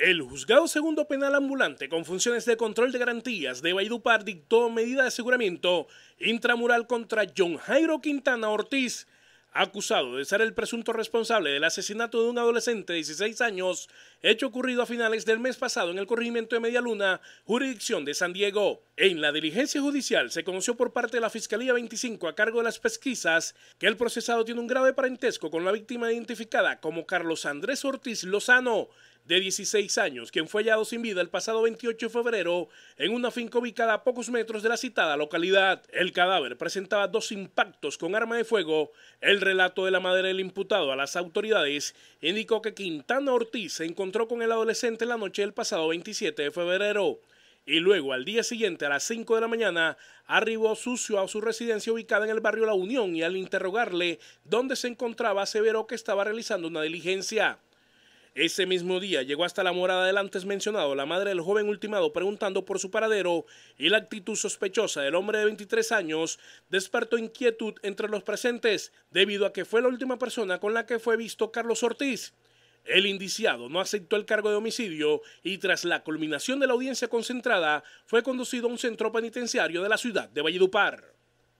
El juzgado segundo penal ambulante con funciones de control de garantías de Baidupar dictó medida de aseguramiento intramural contra John Jairo Quintana Ortiz, acusado de ser el presunto responsable del asesinato de un adolescente de 16 años hecho ocurrido a finales del mes pasado en el corregimiento de media Medialuna, jurisdicción de San Diego. En la diligencia judicial se conoció por parte de la Fiscalía 25 a cargo de las pesquisas que el procesado tiene un grave parentesco con la víctima identificada como Carlos Andrés Ortiz Lozano, de 16 años, quien fue hallado sin vida el pasado 28 de febrero en una finca ubicada a pocos metros de la citada localidad. El cadáver presentaba dos impactos con arma de fuego. El relato de la madre del imputado a las autoridades indicó que Quintana Ortiz se encontró con el adolescente la noche del pasado 27 de febrero y luego al día siguiente a las 5 de la mañana arribó sucio a su residencia ubicada en el barrio La Unión y al interrogarle dónde se encontraba aseveró que estaba realizando una diligencia. Ese mismo día llegó hasta la morada del antes mencionado la madre del joven ultimado preguntando por su paradero y la actitud sospechosa del hombre de 23 años despertó inquietud entre los presentes debido a que fue la última persona con la que fue visto Carlos Ortiz. El indiciado no aceptó el cargo de homicidio y tras la culminación de la audiencia concentrada fue conducido a un centro penitenciario de la ciudad de Valledupar.